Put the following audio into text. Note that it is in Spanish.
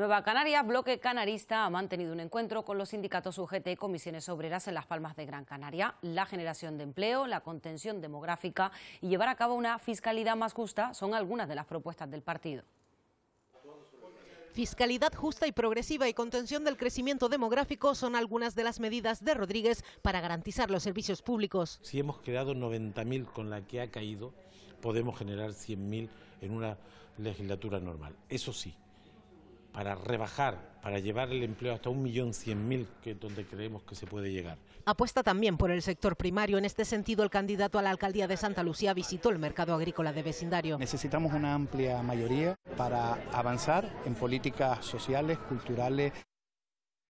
Nueva Canaria, Bloque Canarista, ha mantenido un encuentro con los sindicatos UGT y comisiones obreras en las Palmas de Gran Canaria, la generación de empleo, la contención demográfica y llevar a cabo una fiscalidad más justa son algunas de las propuestas del partido. Fiscalidad justa y progresiva y contención del crecimiento demográfico son algunas de las medidas de Rodríguez para garantizar los servicios públicos. Si hemos creado 90.000 con la que ha caído, podemos generar 100.000 en una legislatura normal. Eso sí, para rebajar, para llevar el empleo hasta 1.100.000, que es donde creemos que se puede llegar. Apuesta también por el sector primario. En este sentido, el candidato a la alcaldía de Santa Lucía visitó el mercado agrícola de vecindario. Necesitamos una amplia mayoría para avanzar en políticas sociales, culturales